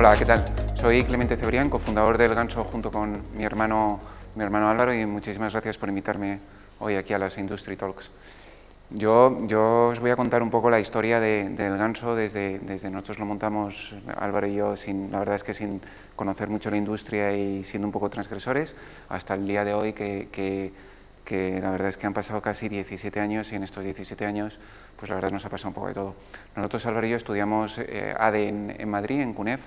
Hola, ¿qué tal? Soy Clemente Cebrián, cofundador del Ganso junto con mi hermano, mi hermano Álvaro y muchísimas gracias por invitarme hoy aquí a las Industry Talks. Yo, yo os voy a contar un poco la historia de, del Ganso, desde, desde nosotros lo montamos Álvaro y yo, sin, la verdad es que sin conocer mucho la industria y siendo un poco transgresores, hasta el día de hoy que, que que la verdad es que han pasado casi 17 años y en estos 17 años, pues la verdad nos ha pasado un poco de todo. Nosotros, Álvaro y yo, estudiamos eh, ADE en, Madrid, en CUNEF,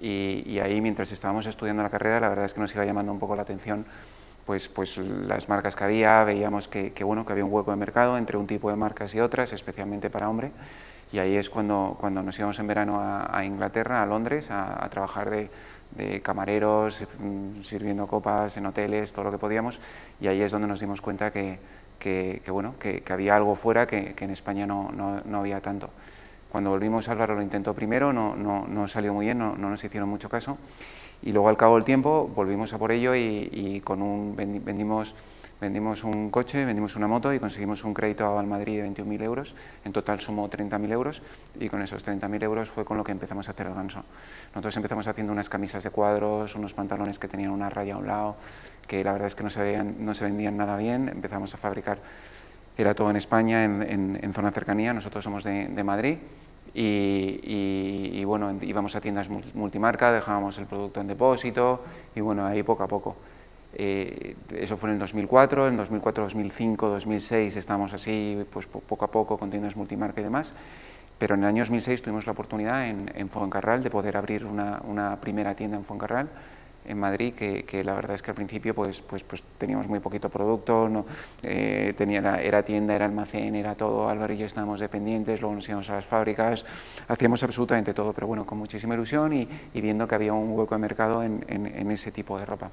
y, ahí mientras estábamos estudiando la carrera, la verdad es que nos iba llamando un poco la atención pues, pues las marcas que había, veíamos que, bueno, que había un hueco de mercado entre un tipo de marcas y otras, especialmente para hombre, y ahí es cuando, cuando nos íbamos en verano a, Inglaterra, a Londres, a trabajar de, de camareros, mm, sirviendo copas en hoteles, todo lo que podíamos, y ahí es donde nos dimos cuenta que, bueno, que, había algo fuera que, en España no, había tanto. Cuando volvimos, Álvaro lo intentó primero, no, no salió muy bien, no, nos hicieron mucho caso, y luego al cabo del tiempo volvimos a por ello y, con un, vendimos Vendimos un coche, vendimos una moto y conseguimos un crédito a Madrid de 21.000 euros. En total sumó 30.000 euros y con esos 30.000 euros fue con lo que empezamos a hacer el ganso. Nosotros empezamos haciendo unas camisas de cuadros, unos pantalones que tenían una raya a un lado, que la verdad es que no se, veían, no se vendían nada bien. Empezamos a fabricar, era todo en España, en, zona cercanía, nosotros somos de, Madrid. Y, y bueno, íbamos a tiendas multimarca, dejábamos el producto en depósito y bueno, ahí poco a poco. Eh, eso fue en el 2004, en 2004, 2005, 2006 estamos así pues, poco a poco con tiendas multimarca y demás, pero en el año 2006 tuvimos la oportunidad en, en Foncarral de poder abrir una, una, primera tienda en Fuencarral en Madrid, que, la verdad es que al principio pues, pues, pues teníamos muy poquito producto, no, eh, tenía, era, tienda, era almacén, era todo, Álvaro y yo estábamos dependientes, luego nos íbamos a las fábricas, hacíamos absolutamente todo, pero bueno, con muchísima ilusión y, viendo que había un hueco de mercado en, en ese tipo de ropa.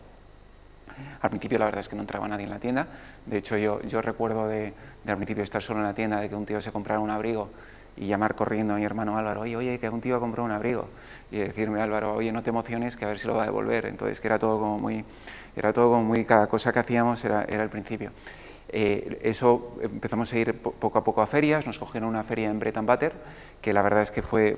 Al principio la verdad es que no entraba nadie en la tienda. De hecho yo, yo recuerdo de, de, al principio estar solo en la tienda, de que un tío se comprara un abrigo y llamar corriendo a mi hermano Álvaro, oye, oye, que un tío ha comprado un abrigo. Y decirme Álvaro, oye, no te emociones, que a ver si lo va a devolver. Entonces que era todo como muy, era todo como muy, cada cosa que hacíamos era, era el principio. Eh, eso empezamos a ir poco a poco a ferias, nos cogieron una feria en Bretton Butter, que la verdad es que fue,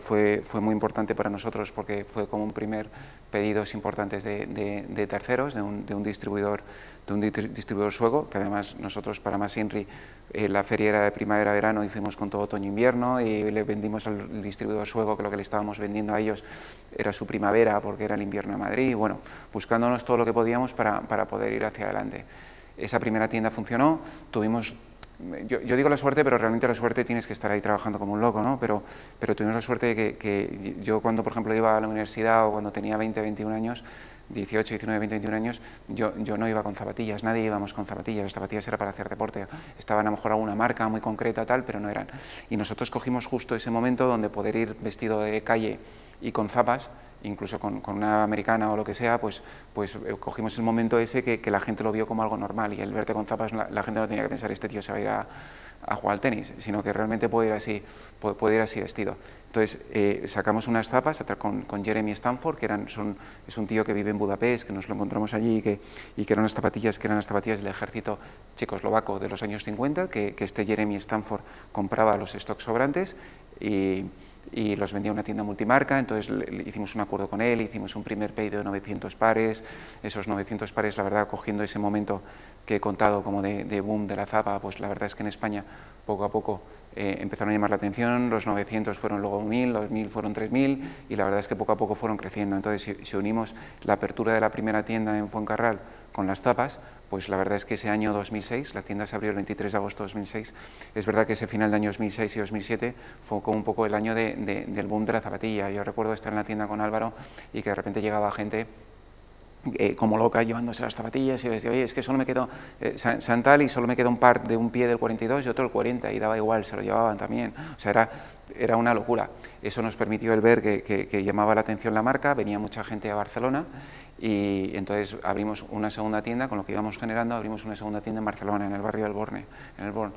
muy importante para nosotros porque fue como un primer pedido importante de, terceros, de un, distribuidor, de un distribuidor sueco, que además nosotros para Masinri eh, la feria era de primavera-verano y fuimos con todo otoño-invierno y le vendimos al distribuidor sueco que lo que le estábamos vendiendo a ellos era su primavera porque era el invierno en Madrid y bueno, buscándonos todo lo que podíamos para poder ir hacia adelante. Esa primera tienda funcionó, tuvimos yo, digo la suerte, pero realmente la suerte tienes que estar ahí trabajando como un loco, ¿no? Pero, pero tuvimos la suerte de que, yo cuando, por ejemplo, iba a la universidad o cuando tenía 20, 21 años, 18, 19, 20, 21 años, yo, no iba con zapatillas, nadie íbamos con zapatillas, las zapatillas eran para hacer deporte, estaban a lo mejor alguna marca muy concreta, tal, pero no eran. Y nosotros cogimos justo ese momento donde poder ir vestido de calle y con zapas, incluso con, una americana o lo que sea, pues, pues eh, cogimos el momento ese que, la gente lo vio como algo normal y el verte con zapas la, gente no tenía que pensar, este tío se va a ir a, jugar al tenis, sino que realmente puede ir así, puede, así vestido. Entonces eh, sacamos unas zapas con, con, Jeremy Stanford, que eran, son, es un tío que vive en Budapest, que nos lo encontramos allí y que, eran unas zapatillas que eran las zapatillas del ejército checoslovaco de los años 50, que, que este Jeremy Stanford compraba los stocks sobrantes y y los vendía una tienda multimarca, entonces hicimos un acuerdo con él, hicimos un primer pedido de 900 pares, esos 900 pares, la verdad, cogiendo ese momento que he contado como de boom de la zapa, pues la verdad es que en España poco a poco eh, empezaron a llamar la atención, los 900 fueron luego 1.000, los 1.000 fueron 3.000 y la verdad es que poco a poco fueron creciendo. Entonces, si, unimos la apertura de la primera tienda en Fuencarral con las tapas, pues la verdad es que ese año 2006, la tienda se abrió el 23 de agosto de 2006, es verdad que ese final de año 2006 y 2007 fue como un poco el año del boom de la zapatilla. Yo recuerdo estar en la tienda con Álvaro y que de repente llegaba gente eh, como loca llevándose las zapatillas y les oye, es que solo me quedó eh, Santal y solo me quedó un par de un pie del 42 y otro del 40 y daba igual, se lo llevaban también. O sea, era, era una locura. Eso nos permitió el ver que, llamaba la atención la marca, venía mucha gente a Barcelona y entonces abrimos una segunda tienda, con lo que íbamos generando abrimos una segunda tienda en Barcelona, en el barrio del Borne, en el Born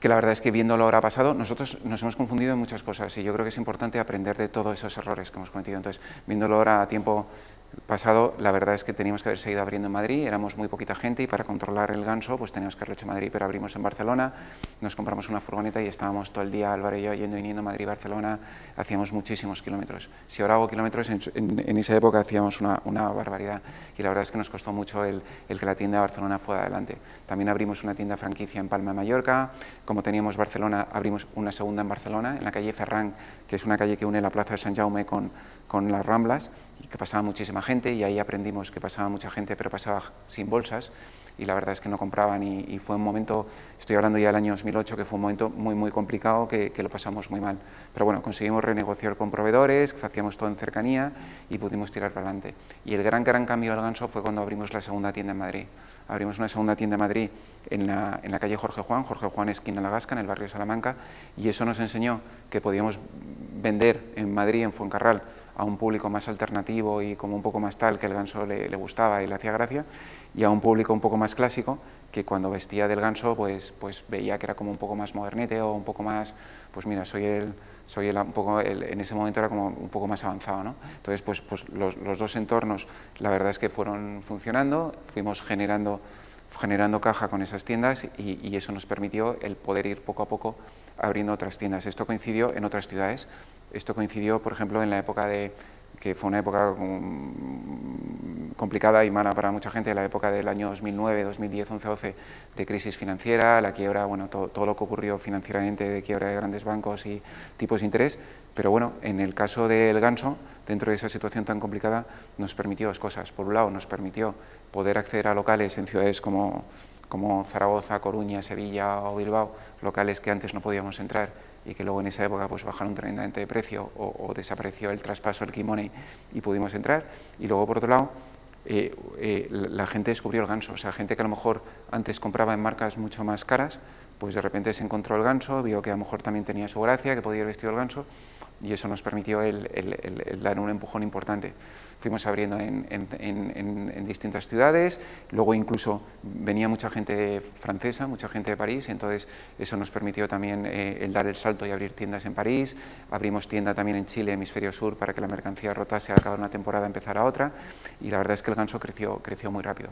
que la verdad es que viéndolo ahora pasado, nosotros nos hemos confundido en muchas cosas y yo creo que es importante aprender de todos esos errores que hemos cometido. Entonces, viéndolo ahora a tiempo pasado, la verdad es que teníamos que haber seguido abriendo en Madrid, éramos muy poquita gente y para controlar el ganso, pues teníamos que haberlo hecho Madrid, pero abrimos en Barcelona, nos compramos una furgoneta y estábamos todo el día, Álvaro y yo, yendo y viniendo a Madrid Barcelona, hacíamos muchísimos kilómetros. Si ahora hago kilómetros, en, esa época hacíamos una, barbaridad y la verdad es que nos costó mucho el, el que la tienda de Barcelona fuera adelante. También abrimos una tienda franquicia en Palma de Mallorca, como teníamos Barcelona, abrimos una segunda en Barcelona, en la calle Ferran, que es una calle que une la plaza de San Jaume con, con las Ramblas, y que pasaba muchísima gente, y ahí aprendimos que pasaba mucha gente, pero pasaba sin bolsas, y la verdad es que no compraban, y, fue un momento, estoy hablando ya del año 2008, que fue un momento muy, muy complicado, que, lo pasamos muy mal. Pero bueno, conseguimos renegociar con proveedores, hacíamos todo en cercanía, y pudimos tirar para adelante. Y el gran, gran cambio al ganso fue cuando abrimos la segunda tienda en Madrid abrimos una segunda tienda en Madrid en la, calle Jorge Juan, Jorge Juan esquina la Gasca, en el barrio Salamanca, y eso nos enseñó que podíamos vender en Madrid, en Fuencarral, a un público más alternativo y como un poco más tal, que el ganso le, gustaba y le hacía gracia, y a un público un poco más clásico, que cuando vestía del ganso, pues, pues veía que era como un poco más modernete o un poco más, pues mira, soy el, soy el, un poco en ese momento era como un poco más avanzado, ¿no? Entonces, pues, pues los, los dos entornos, la verdad es que fueron funcionando, fuimos generando generando caja con esas tiendas y, eso nos permitió el poder ir poco a poco abriendo otras tiendas. Esto coincidió en otras ciudades. Esto coincidió, por ejemplo, en la época de que fue una época mm, complicada y mala para mucha gente, la época del año 2009, 2010, 11, 12, de crisis financiera, la quiebra, bueno, todo, lo que ocurrió financieramente de quiebra de grandes bancos y tipos de interés, pero bueno, en el caso del ganso, dentro de esa situación tan complicada, nos permitió dos cosas. Por un lado, nos permitió poder acceder a locales en ciudades como, como Zaragoza, Coruña, Sevilla o Bilbao, locales que antes no podíamos entrar y que luego en esa época pues bajaron tremendamente de precio o, desapareció el traspaso del kimono y pudimos entrar. Y luego, por otro lado, eh, eh, la gente descubrió el ganso, o sea, gente que a lo mejor antes compraba en marcas mucho más caras, pues de repente se encontró el ganso, vio que a lo mejor también tenía su gracia, que podía vestir vestido el ganso, y eso nos permitió dar un empujón importante. Fuimos abriendo en, distintas ciudades, luego incluso venía mucha gente francesa, mucha gente de París, entonces eso nos permitió también eh, el dar el salto y abrir tiendas en París, abrimos tienda también en Chile, hemisferio sur, para que la mercancía rotase al acabar una temporada, empezar a otra, y la verdad es que el ganso creció, creció muy rápido.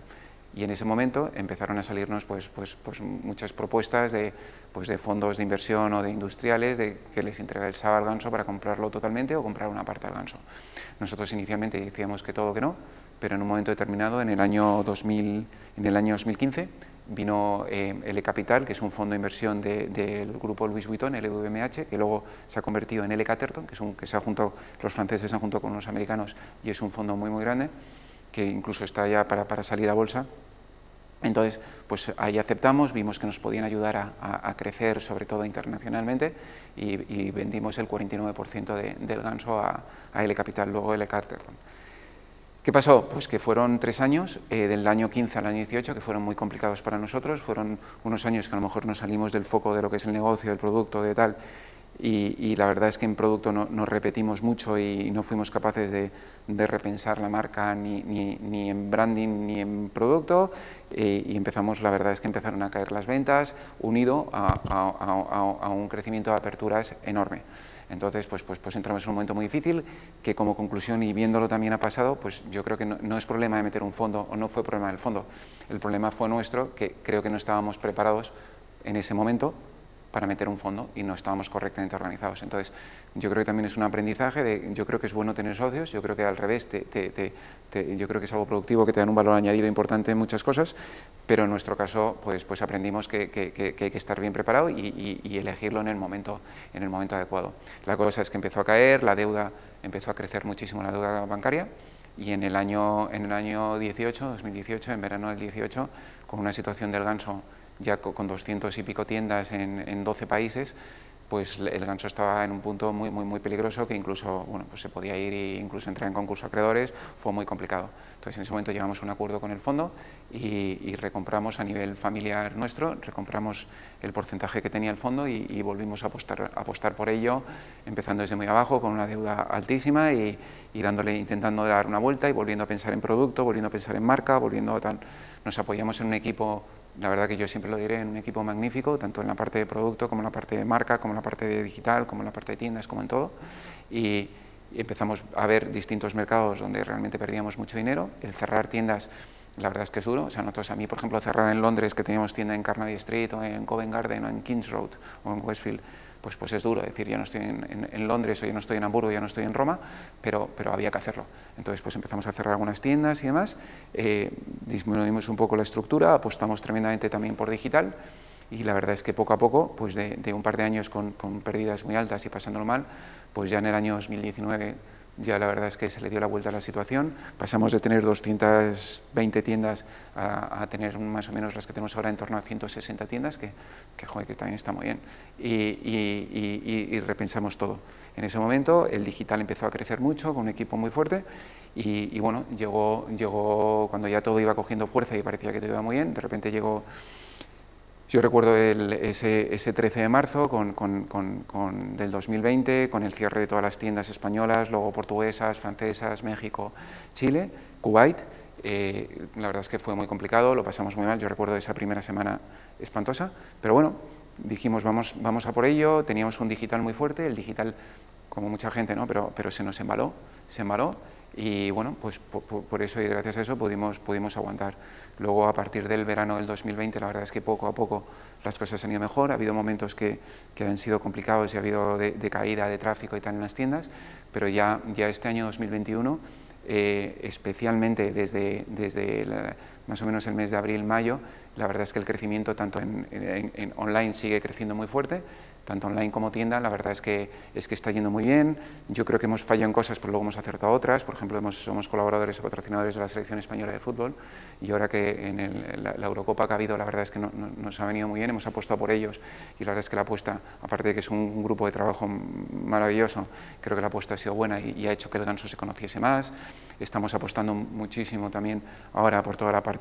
Y en ese momento empezaron a salirnos pues, pues, pues muchas propuestas de, pues de fondos de inversión o de industriales de que les entrega el ganso para comprarlo totalmente o comprar una parte del ganso. Nosotros inicialmente decíamos que todo que no, pero en un momento determinado, en el año, 2000, en el año 2015, vino eh, L Capital, que es un fondo de inversión del grupo Luis Vuitton, LVMH, que luego se ha convertido en L Caterton, que, es un, que se ha junto, los franceses se han juntado con los americanos y es un fondo muy, muy grande, que incluso está ya para salir a bolsa entonces, pues ahí aceptamos, vimos que nos podían ayudar a, crecer, sobre todo internacionalmente, y, vendimos el 49% del ganso a, L Capital, luego L Carter. ¿Qué pasó? Pues que fueron tres años, eh, del año 15 al año 18, que fueron muy complicados para nosotros, fueron unos años que a lo mejor nos salimos del foco de lo que es el negocio, el producto, de tal, y, la verdad es que en producto nos repetimos mucho y no fuimos capaces de, repensar la marca ni, en branding ni en producto eh, y empezamos, la verdad es que empezaron a caer las ventas unido a, un crecimiento de aperturas enorme. Entonces, pues, pues, pues, entramos en un momento muy difícil que como conclusión y viéndolo también ha pasado, pues yo creo que no, es problema de meter un fondo o no fue problema del fondo. El problema fue nuestro, que creo que no estábamos preparados en ese momento para meter un fondo y no estábamos correctamente organizados. Entonces, yo creo que también es un aprendizaje, de, yo creo que es bueno tener socios, yo creo que al revés, yo creo que es algo productivo, que te dan un valor añadido importante en muchas cosas, pero en nuestro caso, pues, pues aprendimos que, hay que estar bien preparado y, y, elegirlo en el, momento, en el momento adecuado. La cosa es que empezó a caer, la deuda, empezó a crecer muchísimo la deuda bancaria, y en el año, en el año 18, 2018, en verano del 18, con una situación del ganso ya con 200 y pico tiendas en, 12 países, pues el ganso estaba en un punto muy, muy, muy peligroso que incluso bueno, pues se podía ir e incluso entrar en concurso acreedores, fue muy complicado. Entonces en ese momento llegamos a un acuerdo con el fondo y, recompramos a nivel familiar nuestro, recompramos el porcentaje que tenía el fondo y, volvimos a apostar, a apostar por ello, empezando desde muy abajo con una deuda altísima y, dándole, intentando dar una vuelta y volviendo a pensar en producto, volviendo a pensar en marca, volviendo a tan... Nos apoyamos en un equipo la verdad que yo siempre lo diré, en un equipo magnífico, tanto en la parte de producto, como en la parte de marca, como en la parte de digital, como en la parte de tiendas, como en todo. Y empezamos a ver distintos mercados donde realmente perdíamos mucho dinero. El cerrar tiendas, la verdad es que es duro. O sea, nosotros a mí, por ejemplo, cerrar en Londres, que teníamos tienda en Carnaby Street, o en Covent Garden, o en Kings Road, o en Westfield, pues, pues es duro, decir, ya no estoy en, Londres, o ya no estoy en Hamburgo, ya no estoy en Roma, pero, pero había que hacerlo. Entonces pues empezamos a cerrar algunas tiendas y demás, eh, disminuimos un poco la estructura, apostamos tremendamente también por digital, y la verdad es que poco a poco, pues de, un par de años con, con pérdidas muy altas y pasándolo mal, pues ya en el año 2019 ya la verdad es que se le dio la vuelta a la situación. Pasamos de tener 220 tiendas a, tener más o menos las que tenemos ahora en torno a 160 tiendas, que, que, joder, que también está muy bien. Y, y, y, repensamos todo. En ese momento el digital empezó a crecer mucho, con un equipo muy fuerte, y, bueno, llegó, llegó cuando ya todo iba cogiendo fuerza y parecía que todo iba muy bien, de repente llegó yo recuerdo ese, ese, 13 de marzo con, con, del 2020, con el cierre de todas las tiendas españolas, luego portuguesas, francesas, México, Chile, Kuwait. Eh, la verdad es que fue muy complicado, lo pasamos muy mal, yo recuerdo esa primera semana espantosa, pero bueno, dijimos vamos, vamos a por ello, teníamos un digital muy fuerte, el digital como mucha gente, ¿no? pero, pero se nos embaló, se embaló y bueno, pues por, eso y gracias a eso pudimos, pudimos aguantar. Luego a partir del verano del 2020 la verdad es que poco a poco las cosas han ido mejor, ha habido momentos que, que han sido complicados y ha habido de, de, caída de tráfico y tal en las tiendas, pero ya, ya este año 2021, eh, especialmente desde, desde más o menos el mes de abril-mayo, la verdad es que el crecimiento tanto en, online sigue creciendo muy fuerte, tanto online como tienda, la verdad es que, es que está yendo muy bien. Yo creo que hemos fallado en cosas, pero luego hemos acertado otras. Por ejemplo, hemos, somos colaboradores o patrocinadores de la Selección Española de Fútbol y ahora que en la, Eurocopa que ha habido, la verdad es que nos ha venido muy bien, hemos apostado por ellos y la verdad es que la apuesta, aparte de que es un, grupo de trabajo maravilloso, creo que la apuesta ha sido buena y, y ha hecho que el ganso se conociese más. Estamos apostando muchísimo también ahora por toda la parte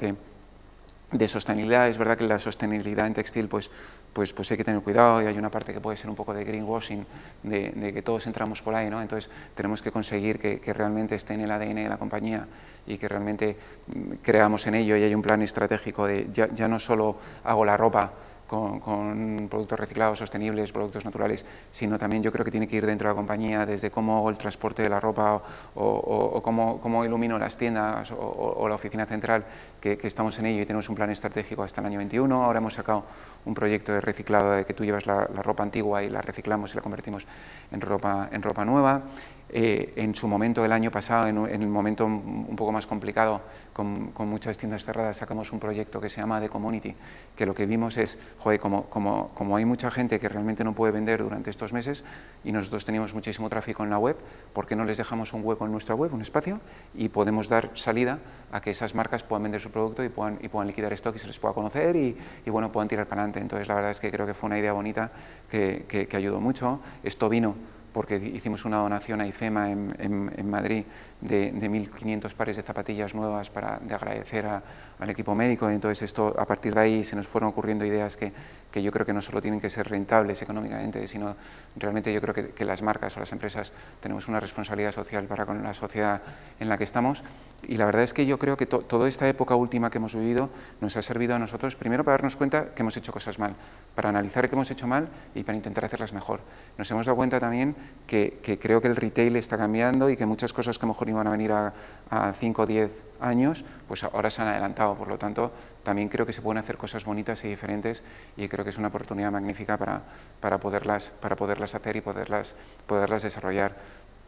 de sostenibilidad. Es verdad que la sostenibilidad en textil pues, pues, pues hay que tener cuidado y hay una parte que puede ser un poco de greenwashing, de, de que todos entramos por ahí, ¿no? Entonces tenemos que conseguir que, que, realmente esté en el ADN de la compañía y que realmente mm, creamos en ello y hay un plan estratégico de ya, ya no solo hago la ropa, con, productos reciclados, sostenibles, productos naturales, sino también yo creo que tiene que ir dentro de la compañía, desde cómo el transporte de la ropa o, cómo, ilumino las tiendas o, la oficina central, que, estamos en ello y tenemos un plan estratégico hasta el año 21. Ahora hemos sacado un proyecto de reciclado de que tú llevas la, ropa antigua y la reciclamos y la convertimos en ropa, en ropa nueva. Eh, en su momento del año pasado, en, el momento un poco más complicado, con, muchas tiendas cerradas, sacamos un proyecto que se llama The Community, que lo que vimos es, joder, como, como, como hay mucha gente que realmente no puede vender durante estos meses y nosotros teníamos muchísimo tráfico en la web, ¿por qué no les dejamos un hueco en nuestra web, un espacio? Y podemos dar salida a que esas marcas puedan vender su producto y puedan, y puedan liquidar esto, que se les pueda conocer y, bueno, puedan tirar para adelante. Entonces, la verdad es que creo que fue una idea bonita que, que, que ayudó mucho. Esto vino porque hicimos una donación a IFEMA en, Madrid de, 1.500 pares de zapatillas nuevas para de agradecer al equipo médico. Entonces, esto a partir de ahí se nos fueron ocurriendo ideas que, que yo creo que no solo tienen que ser rentables económicamente, sino realmente yo creo que, las marcas o las empresas tenemos una responsabilidad social para con la sociedad en la que estamos. Y la verdad es que yo creo que toda esta época última que hemos vivido nos ha servido a nosotros, primero para darnos cuenta que hemos hecho cosas mal, para analizar qué hemos hecho mal y para intentar hacerlas mejor. Nos hemos dado cuenta también que, creo que el retail está cambiando y que muchas cosas que a lo mejor iban a venir a 5 o 10 años, pues ahora se han adelantado. Por lo tanto, también creo que se pueden hacer cosas bonitas y diferentes y creo que es una oportunidad magnífica para, para, poderlas, para poderlas hacer y poderlas, poderlas desarrollar.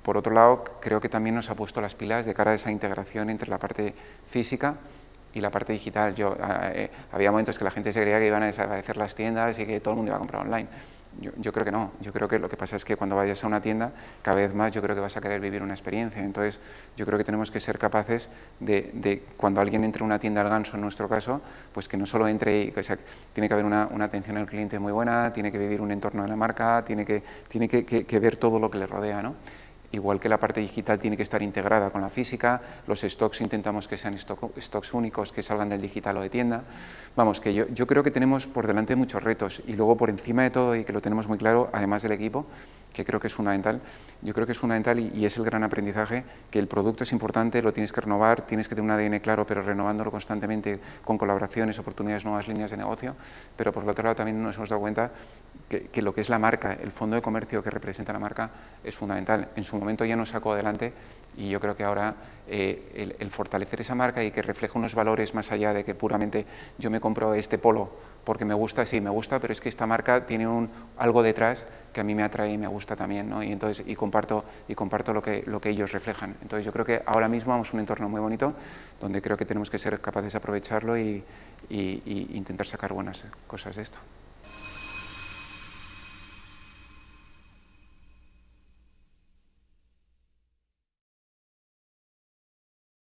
Por otro lado, creo que también nos ha puesto las pilas de cara a esa integración entre la parte física y la parte digital. Yo, ah, eh, había momentos que la gente se creía que iban a desaparecer las tiendas y que todo el mundo iba a comprar online. Yo, creo que no. Yo creo que lo que pasa es que cuando vayas a una tienda, cada vez más yo creo que vas a querer vivir una experiencia. Entonces, yo creo que tenemos que ser capaces de, cuando alguien entre en una tienda al ganso, en nuestro caso, pues que no solo entre y, o sea, tiene que haber una, atención al cliente muy buena, tiene que vivir un entorno de la marca, tiene que, tiene que, que ver todo lo que le rodea, ¿no? igual que la parte digital tiene que estar integrada con la física, los stocks intentamos que sean stocks únicos, que salgan del digital o de tienda. Vamos, que yo, yo creo que tenemos por delante muchos retos y luego por encima de todo, y que lo tenemos muy claro, además del equipo, que creo que es fundamental, yo creo que es fundamental y, es el gran aprendizaje, que el producto es importante, lo tienes que renovar, tienes que tener un ADN claro, pero renovándolo constantemente con colaboraciones, oportunidades, nuevas líneas de negocio, pero por otro lado también nos hemos dado cuenta que, que lo que es la marca, el fondo de comercio que representa la marca, es fundamental en su momento ya no sacó adelante y yo creo que ahora eh, el, fortalecer esa marca y que refleje unos valores más allá de que puramente yo me compro este polo porque me gusta, sí, me gusta, pero es que esta marca tiene un, algo detrás que a mí me atrae y me gusta también, Y entonces, y comparto, y comparto lo, que, lo que ellos reflejan. Entonces yo creo que ahora mismo vamos a un entorno muy bonito donde creo que tenemos que ser capaces de aprovecharlo e y intentar sacar buenas cosas de esto.